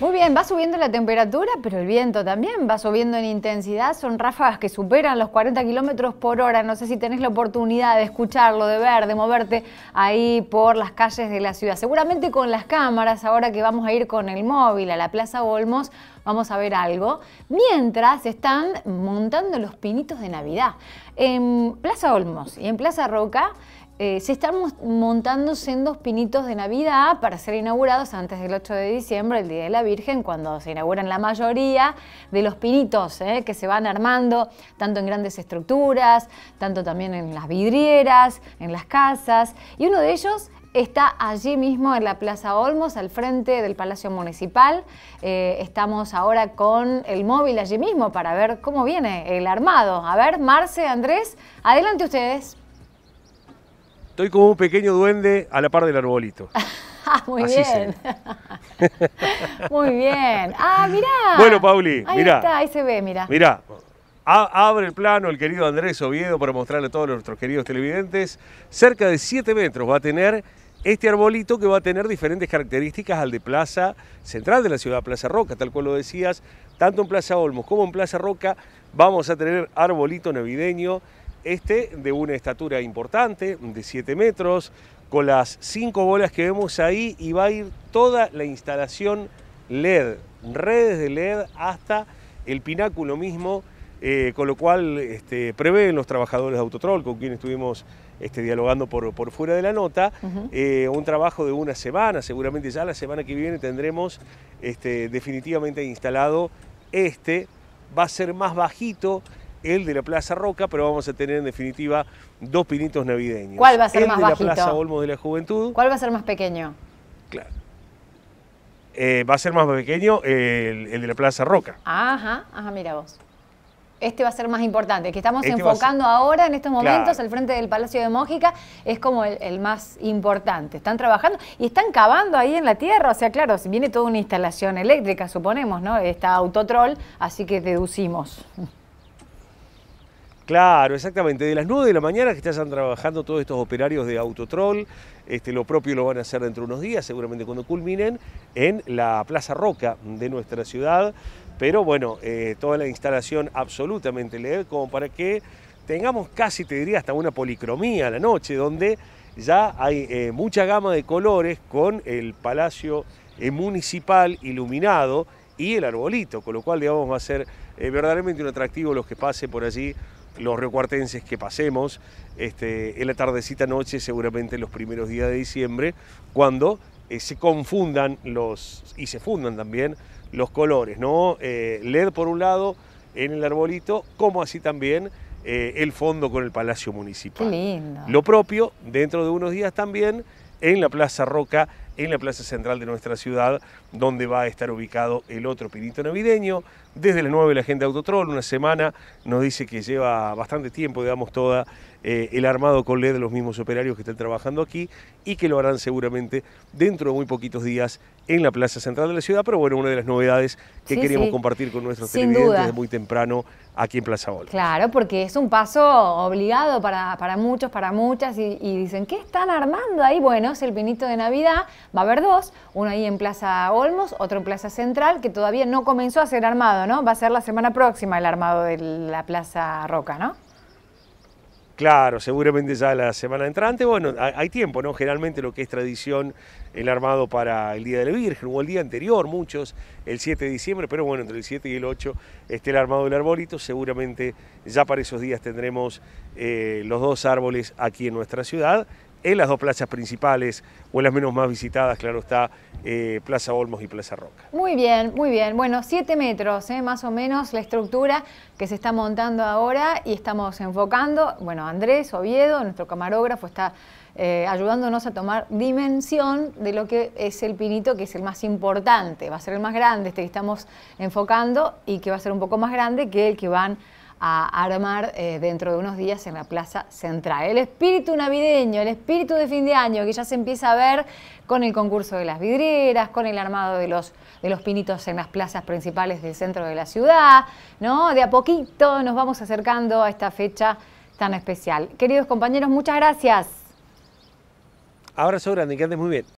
Muy bien, va subiendo la temperatura, pero el viento también va subiendo en intensidad. Son ráfagas que superan los 40 kilómetros por hora. No sé si tenés la oportunidad de escucharlo, de ver, de moverte ahí por las calles de la ciudad. Seguramente con las cámaras, ahora que vamos a ir con el móvil a la Plaza Olmos, vamos a ver algo. Mientras están montando los pinitos de Navidad. En Plaza Olmos y en Plaza Roca eh, se están montando sendos pinitos de Navidad para ser inaugurados antes del 8 de diciembre, el Día de la Virgen, cuando se inauguran la mayoría de los pinitos eh, que se van armando, tanto en grandes estructuras, tanto también en las vidrieras, en las casas, y uno de ellos está allí mismo en la Plaza Olmos, al frente del Palacio Municipal. Eh, estamos ahora con el móvil allí mismo para ver cómo viene el armado. A ver, Marce, Andrés, adelante ustedes. Estoy como un pequeño duende a la par del arbolito. Ah, muy bien. Muy bien. Ah, mirá. Bueno, Pauli, ahí Está, ahí se ve, mirá. Mirá. abre el plano el querido Andrés Oviedo para mostrarle a todos nuestros queridos televidentes. Cerca de 7 metros va a tener este arbolito que va a tener diferentes características al de Plaza Central de la ciudad, Plaza Roca, tal cual lo decías, tanto en Plaza Olmos como en Plaza Roca vamos a tener arbolito navideño este de una estatura importante, de 7 metros, con las cinco bolas que vemos ahí y va a ir toda la instalación LED, redes de LED hasta el pináculo mismo, eh, con lo cual este, prevén los trabajadores de Autotrol, con quienes estuvimos este, dialogando por, por, fuera de la nota, eh, un trabajo de una semana, seguramente ya la semana que viene tendremos este, definitivamente instalado este, va a ser más bajito el de la Plaza Roca, pero vamos a tener en definitiva dos pinitos navideños. ¿Cuál va a ser el de la Plaza Olmo de la Juventud. ¿Cuál va a ser más pequeño? Claro. Eh, va a ser más pequeño el, de la Plaza Roca. Ajá, ajá, mira vos. Este va a ser más importante, que estamos este enfocando ahora en estos momentos al frente del Palacio de Mójica, es como el, más importante. Están trabajando y están cavando ahí en la tierra, o sea, claro, viene toda una instalación eléctrica, suponemos, ¿no? Está autotrol, así que deducimos. Claro, exactamente. De las 9 de la mañana que están trabajando todos estos operarios de Autotrol, este, lo propio lo van a hacer dentro de unos días, seguramente cuando culminen, en la Plaza Roca de nuestra ciudad. Pero bueno, eh, toda la instalación absolutamente leve, como para que tengamos casi, te diría, hasta una policromía la noche, donde ya hay eh, mucha gama de colores con el Palacio eh, Municipal iluminado y el arbolito, con lo cual, digamos, va a ser verdaderamente un atractivo los que pase por allí los riocuartenses que pasemos este, en la tardecita noche, seguramente los primeros días de diciembre, cuando eh, se confundan los y se fundan también los colores, ¿no? Eh, LED por un lado en el arbolito, como así también eh, el fondo con el Palacio Municipal. Lo propio, dentro de unos días también, en la Plaza Roca, en la plaza central de nuestra ciudad, donde va a estar ubicado el otro pinito navideño, desde las 9 la gente de Autotrol, una semana nos dice que lleva bastante tiempo, digamos, toda eh, el armado con LED de los mismos operarios que están trabajando aquí y que lo harán seguramente dentro de muy poquitos días en la Plaza Central de la ciudad, pero bueno, una de las novedades que queríamos compartir con nuestros televidentes muy temprano aquí en Plaza Olmos. Claro, porque es un paso obligado para, para muchos, para muchas, y, dicen, ¿qué están armando ahí? Bueno, es el pinito de Navidad, va a haber dos, uno ahí en Plaza Olmos, otro en Plaza Central, que todavía no comenzó a ser armado, Va a ser la semana próxima el armado de la Plaza Roca, ¿no? Claro, seguramente ya la semana entrante. Bueno, hay tiempo, ¿no? Generalmente lo que es tradición, el armado para el Día de la Virgen o el día anterior, muchos, el 7 de diciembre, pero bueno, entre el 7 y el 8 esté el armado del arbolito. Seguramente ya para esos días tendremos eh, los dos árboles aquí en nuestra ciudad en las dos plazas principales o en las menos más visitadas, claro está, eh, Plaza Olmos y Plaza Roca. Muy bien, muy bien. Bueno, siete metros, eh, más o menos, la estructura que se está montando ahora y estamos enfocando. Bueno, Andrés Oviedo, nuestro camarógrafo, está eh, ayudándonos a tomar dimensión de lo que es el pinito, que es el más importante, va a ser el más grande, este que estamos enfocando y que va a ser un poco más grande que el que van a armar eh, dentro de unos días en la Plaza Central. El espíritu navideño, el espíritu de fin de año que ya se empieza a ver con el concurso de las vidrieras, con el armado de los, de los pinitos en las plazas principales del centro de la ciudad, ¿no? De a poquito nos vamos acercando a esta fecha tan especial. Queridos compañeros, muchas gracias. ahora grande, que andes muy bien.